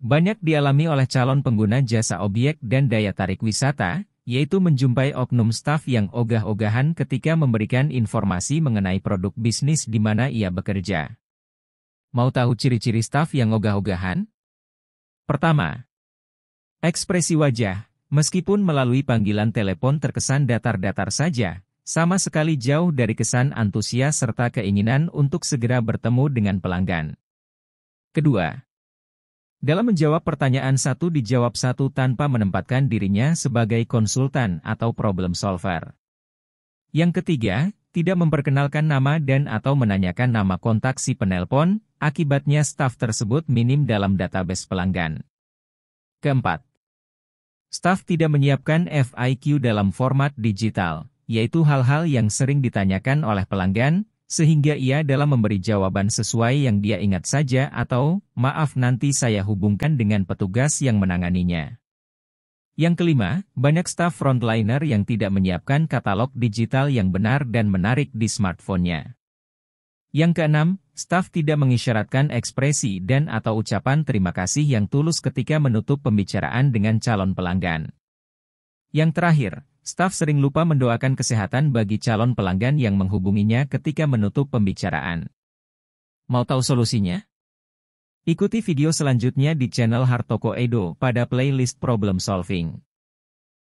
Banyak dialami oleh calon pengguna jasa objek dan daya tarik wisata, yaitu menjumpai oknum staf yang ogah-ogahan ketika memberikan informasi mengenai produk bisnis di mana ia bekerja. Mau tahu ciri-ciri staf yang ogah-ogahan? Pertama, ekspresi wajah. Meskipun melalui panggilan telepon terkesan datar-datar saja, sama sekali jauh dari kesan antusias serta keinginan untuk segera bertemu dengan pelanggan. Kedua, dalam menjawab pertanyaan satu dijawab satu tanpa menempatkan dirinya sebagai konsultan atau problem solver. Yang ketiga, tidak memperkenalkan nama dan atau menanyakan nama kontak si penelpon, akibatnya staf tersebut minim dalam database pelanggan. Keempat, staf tidak menyiapkan FAQ dalam format digital, yaitu hal-hal yang sering ditanyakan oleh pelanggan, sehingga ia dalam memberi jawaban sesuai yang dia ingat saja atau, maaf nanti saya hubungkan dengan petugas yang menanganinya. Yang kelima, banyak staf frontliner yang tidak menyiapkan katalog digital yang benar dan menarik di smartphone-nya. Yang keenam, staf tidak mengisyaratkan ekspresi dan atau ucapan terima kasih yang tulus ketika menutup pembicaraan dengan calon pelanggan. Yang terakhir, Staf sering lupa mendoakan kesehatan bagi calon pelanggan yang menghubunginya ketika menutup pembicaraan. Mau tahu solusinya? Ikuti video selanjutnya di channel Hartoko Edo pada playlist Problem Solving.